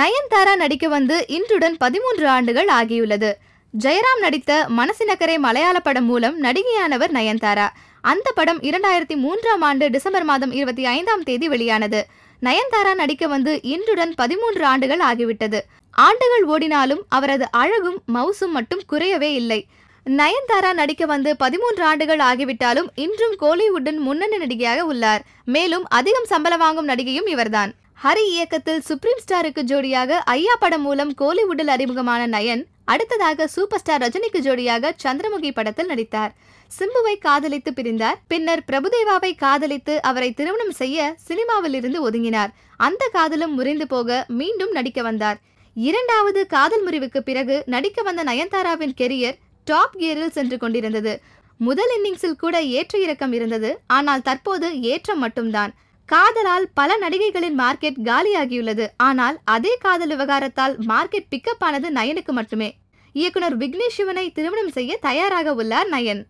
நயன்தாரா நடிக்க வந்து இன்றுடன் பதிமூன்று ஆண்டுகள் ஆகியுள்ளது ஜெயராம் நடித்த மனசினக்கரை மலையாள படம் மூலம் நடிகையானவர் நயன்தாரா அந்த படம் இரண்டாயிரத்தி மூன்றாம் ஆண்டு டிசம்பர் மாதம் இருபத்தி ஐந்தாம் தேதி வெளியானது நயன்தாரா நடிக்க வந்து இன்றுடன் பதிமூன்று ஆண்டுகள் ஆகிவிட்டது ஆண்டுகள் ஓடினாலும் அவரது அழகும் மவுசும் மட்டும் குறையவே இல்லை நயன்தாரா நடிக்க வந்து பதிமூன்று ஆண்டுகள் ஆகிவிட்டாலும் இன்றும் கோலிவுட்டின் முன்னணி நடிகையாக உள்ளார் மேலும் அதிகம் சம்பளம் வாங்கும் நடிகையும் இவர்தான் ஹரி இயக்கத்தில் சுப்ரீம் ஸ்டாருக்கு ஜோடியாக ஐயா படம் மூலம் கோலிவுட்டில் அறிமுகமான நயன் அடுத்ததாக சூப்பர் ஸ்டார் ரஜினிக்கு ஜோடியாக சந்திரமுகி படத்தில் நடித்தார் சிம்புவை காதலித்து பிரிந்தார் பின்னர் பிரபுதேவாவை காதலித்து அவரை திருமணம் செய்ய சினிமாவில் இருந்து ஒதுங்கினார் அந்த காதலும் முறிந்து போக மீண்டும் நடிக்க வந்தார் இரண்டாவது காதல் முறிவுக்கு பிறகு நடிக்க வந்த நயன்தாராவின் கெரியர் டாப் கியரில் சென்று கொண்டிருந்தது முதல் இன்னிங்ஸில் கூட ஏற்ற இறக்கம் இருந்தது ஆனால் தற்போது ஏற்றம் மட்டும்தான் காதலால் பல நடிகைகளின் மார்க்கெட் காலியாகியுள்ளது ஆனால் அதே காதல் விவகாரத்தால் மார்க்கெட் பிக்கப் ஆனது நயனுக்கு மட்டுமே இயக்குனர் விக்னேஷ் சிவனை திருமணம் செய்ய தயாராக உள்ளார் நயன்